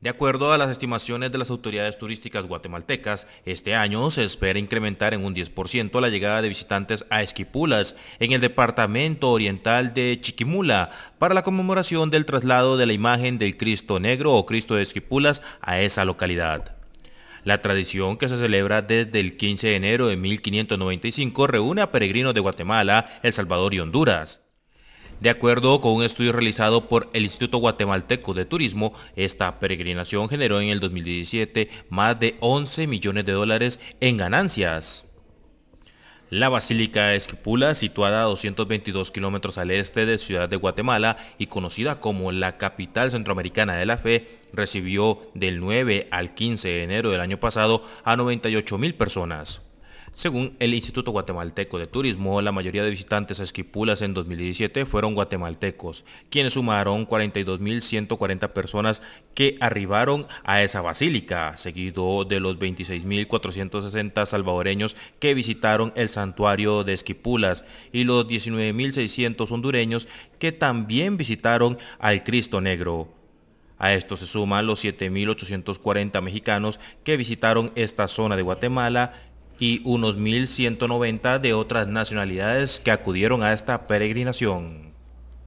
De acuerdo a las estimaciones de las autoridades turísticas guatemaltecas, este año se espera incrementar en un 10% la llegada de visitantes a Esquipulas, en el departamento oriental de Chiquimula, para la conmemoración del traslado de la imagen del Cristo Negro o Cristo de Esquipulas a esa localidad. La tradición que se celebra desde el 15 de enero de 1595 reúne a peregrinos de Guatemala, El Salvador y Honduras. De acuerdo con un estudio realizado por el Instituto Guatemalteco de Turismo, esta peregrinación generó en el 2017 más de 11 millones de dólares en ganancias. La Basílica Esquipula, situada a 222 kilómetros al este de Ciudad de Guatemala y conocida como la capital centroamericana de la fe, recibió del 9 al 15 de enero del año pasado a 98 mil personas. Según el Instituto Guatemalteco de Turismo, la mayoría de visitantes a Esquipulas en 2017 fueron guatemaltecos, quienes sumaron 42.140 personas que arribaron a esa basílica, seguido de los 26.460 salvadoreños que visitaron el santuario de Esquipulas y los 19.600 hondureños que también visitaron al Cristo Negro. A esto se suman los 7.840 mexicanos que visitaron esta zona de Guatemala y unos 1.190 de otras nacionalidades que acudieron a esta peregrinación.